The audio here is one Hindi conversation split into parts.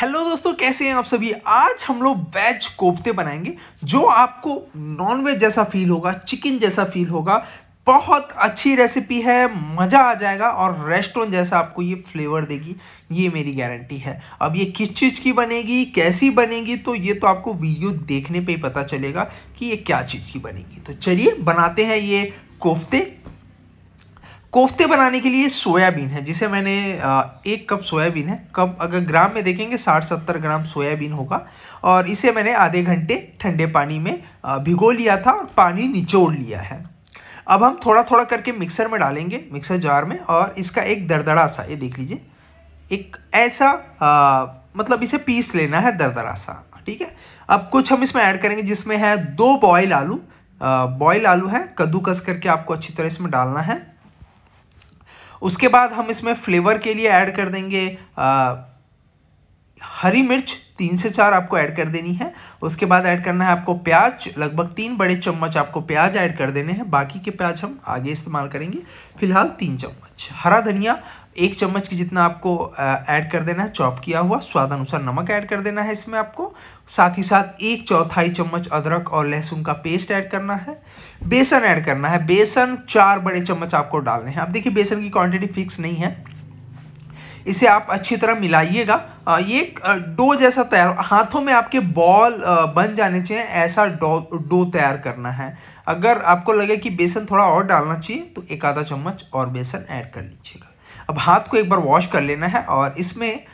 हेलो दोस्तों कैसे हैं आप सभी आज हम लोग वेज कोफ्ते बनाएंगे जो आपको नॉन वेज जैसा फील होगा चिकन जैसा फील होगा बहुत अच्छी रेसिपी है मज़ा आ जाएगा और रेस्टोरेंट जैसा आपको ये फ्लेवर देगी ये मेरी गारंटी है अब ये किस चीज़ की बनेगी कैसी बनेगी तो ये तो आपको वीडियो देखने पर ही पता चलेगा कि ये क्या चीज़ की बनेगी तो चलिए बनाते हैं ये कोफ्ते कोफ्ते बनाने के लिए सोयाबीन है जिसे मैंने एक कप सोयाबीन है कप अगर ग्राम में देखेंगे साठ सत्तर ग्राम सोयाबीन होगा और इसे मैंने आधे घंटे ठंडे पानी में भिगो लिया था और पानी निचोड़ लिया है अब हम थोड़ा थोड़ा करके मिक्सर में डालेंगे मिक्सर जार में और इसका एक दरदरा सा ये देख लीजिए एक ऐसा आ, मतलब इसे पीस लेना है दरदरा सा ठीक है अब कुछ हम इसमें ऐड करेंगे जिसमें है दो बॉयल आलू बॉयल आलू है कद्दूकस करके आपको अच्छी तरह इसमें डालना है उसके बाद हम इसमें फ्लेवर के लिए ऐड कर देंगे हरी मिर्च तीन से चार आपको ऐड कर देनी है उसके बाद ऐड करना है आपको प्याज लगभग तीन बड़े चम्मच आपको प्याज ऐड कर देने हैं बाकी के प्याज हम आगे इस्तेमाल करेंगे फिलहाल तीन चम्मच हरा धनिया एक चम्मच की जितना आपको ऐड कर देना है चॉप किया हुआ स्वाद अनुसार नमक ऐड कर देना है इसमें आपको साथ ही साथ एक चौथाई चम्मच अदरक और लहसुन का पेस्ट ऐड करना है बेसन ऐड करना है बेसन चार बड़े चम्मच आपको डालने हैं अब देखिए बेसन की क्वांटिटी फिक्स नहीं है इसे आप अच्छी तरह मिलाइएगा ये एक डो जैसा तैयार हाथों में आपके बॉल बन जाने चाहिए ऐसा डो डो तैयार करना है अगर आपको लगे कि बेसन थोड़ा और डालना चाहिए तो एक आधा चम्मच और बेसन ऐड कर लीजिएगा अब हाथ को एक बार वॉश कर लेना है और इसमें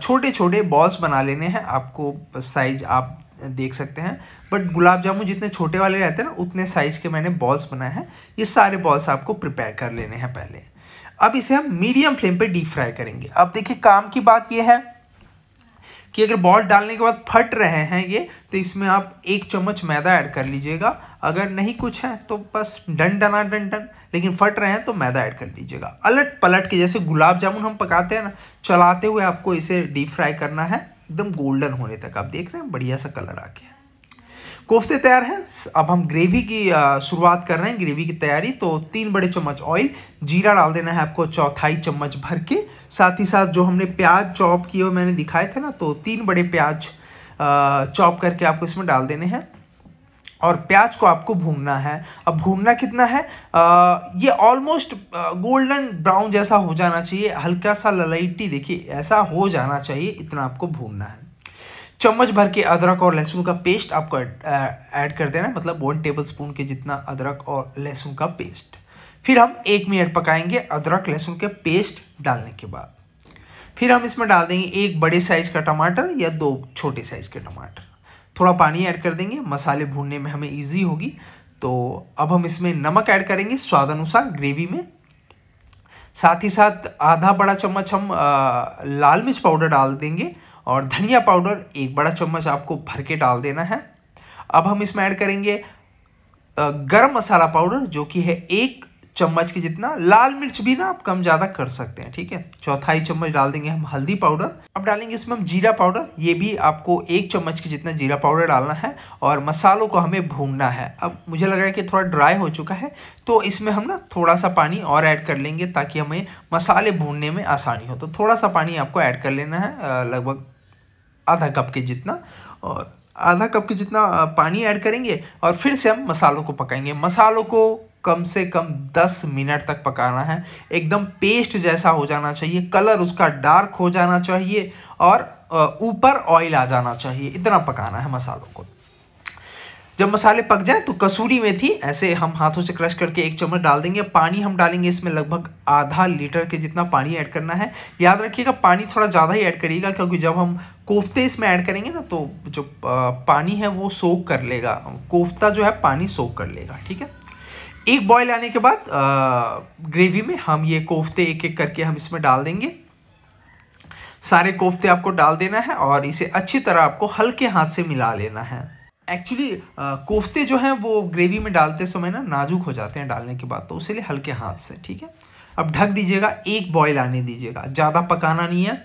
छोटे छोटे बॉल्स बना लेने हैं आपको साइज आप देख सकते हैं बट गुलाब जामुन जितने छोटे वाले रहते हैं ना उतने साइज़ के मैंने बॉल्स बनाए हैं ये सारे बॉल्स आपको प्रिपेयर कर लेने हैं पहले अब इसे हम मीडियम फ्लेम पे डीप फ्राई करेंगे अब देखिए काम की बात यह है कि अगर बॉल डालने के बाद फट रहे हैं ये तो इसमें आप एक चम्मच मैदा ऐड कर लीजिएगा अगर नहीं कुछ है तो बस डन डना डन डन लेकिन फट रहे हैं तो मैदा ऐड कर लीजिएगा अलट पलट के जैसे गुलाब जामुन हम पकाते हैं ना चलाते हुए आपको इसे डीप फ्राई करना है एकदम गोल्डन होने तक आप देख रहे हैं बढ़िया सा कलर आ गया कोफ्ते तैयार हैं अब हम ग्रेवी की शुरुआत कर रहे हैं ग्रेवी की तैयारी तो तीन बड़े चम्मच ऑयल जीरा डाल देना है आपको चौथाई चम्मच भर के साथ ही साथ जो हमने प्याज चॉप किए हुए मैंने दिखाए थे ना तो तीन बड़े प्याज चॉप करके आपको इसमें डाल देने हैं और प्याज को आपको भूनना है अब भूनना कितना है आ, ये ऑलमोस्ट गोल्डन ब्राउन जैसा हो जाना चाहिए हल्का सा ललाइटी देखिए ऐसा हो जाना चाहिए इतना आपको भूनना है चम्मच भर के अदरक और लहसुन का पेस्ट आपको ऐड कर देना मतलब वन टेबल स्पून के जितना अदरक और लहसुन का पेस्ट फिर हम एक मिनट पकाएंगे अदरक लहसुन के पेस्ट डालने के बाद फिर हम इसमें डाल देंगे एक बड़े साइज़ का टमाटर या दो छोटे साइज़ के टमाटर थोड़ा पानी ऐड कर देंगे मसाले भूनने में हमें ईजी होगी तो अब हम इसमें नमक ऐड करेंगे स्वाद अनुसार ग्रेवी में साथ ही साथ आधा बड़ा चम्मच हम लाल मिर्च पाउडर डाल देंगे और धनिया पाउडर एक बड़ा चम्मच आपको भर के डाल देना है अब हम इसमें ऐड करेंगे गरम मसाला पाउडर जो कि है एक चम्मच के जितना लाल मिर्च भी ना आप कम ज़्यादा कर सकते हैं ठीक है चौथाई चम्मच डाल देंगे हम हल्दी पाउडर अब डालेंगे इसमें हम जीरा पाउडर ये भी आपको एक चम्मच के जितना जीरा पाउडर डालना है और मसालों को हमें भूनना है अब मुझे लग रहा है कि थोड़ा ड्राई हो चुका है तो इसमें हम ना थोड़ा सा पानी और ऐड कर लेंगे ताकि हमें मसाले भूनने में आसानी हो तो थोड़ा सा पानी आपको ऐड कर लेना है लगभग आधा कप के जितना और आधा कप के जितना पानी ऐड करेंगे और फिर से हम मसालों को पकाएंगे मसालों को कम से कम 10 मिनट तक पकाना है एकदम पेस्ट जैसा हो जाना चाहिए कलर उसका डार्क हो जाना चाहिए और ऊपर ऑयल आ जाना चाहिए इतना पकाना है मसालों को जब मसाले पक जाए तो कसूरी मेथी ऐसे हम हाथों से क्रश करके एक चम्मच डाल देंगे पानी हम डालेंगे इसमें लगभग आधा लीटर के जितना पानी ऐड करना है याद रखिएगा पानी थोड़ा ज़्यादा ही ऐड करिएगा क्योंकि जब हम कोफ्ते इसमें ऐड करेंगे ना तो जो पानी है वो सोख कर लेगा कोफ्ता जो है पानी सोख कर लेगा ठीक है एक बॉयल आने के बाद ग्रेवी में हम ये कोफ्ते एक एक करके हम इसमें डाल देंगे सारे कोफ्ते आपको डाल देना है और इसे अच्छी तरह आपको हल्के हाथ से मिला लेना है एक्चुअली कोफ्ते जो हैं वो ग्रेवी में डालते समय ना नाजुक हो जाते हैं डालने के बाद तो उसे लिए हल्के हाथ से ठीक है अब ढक दीजिएगा एक बॉयल आने दीजिएगा ज़्यादा पकाना नहीं है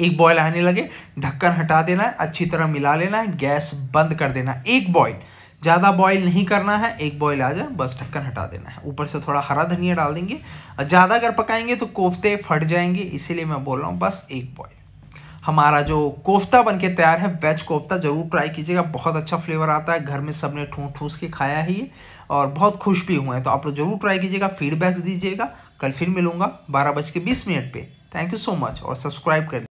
एक बॉयल आने लगे ढक्कन हटा देना है अच्छी तरह मिला लेना है गैस बंद कर देना है एक बॉयल ज़्यादा बॉईल नहीं करना है एक बॉईल आ जाए बस ढक्कन हटा देना है ऊपर से थोड़ा हरा धनिया डाल देंगे और ज़्यादा अगर पकाएंगे तो कोफ्ते फट जाएंगे इसीलिए मैं बोल रहा हूँ बस एक बॉईल हमारा जो कोफ्ता बन के तैयार है वेज कोफ्ता ज़रूर ट्राई कीजिएगा बहुत अच्छा फ्लेवर आता है घर में सब ने ठूँ ठूस के खाया है ये और बहुत खुश भी हुए हैं तो आप लोग ज़रूर ट्राई कीजिएगा फीडबैक दीजिएगा कल फिर मिलूँगा बारह बज के बीस मिनट पर थैंक यू सो मच और सब्सक्राइब कर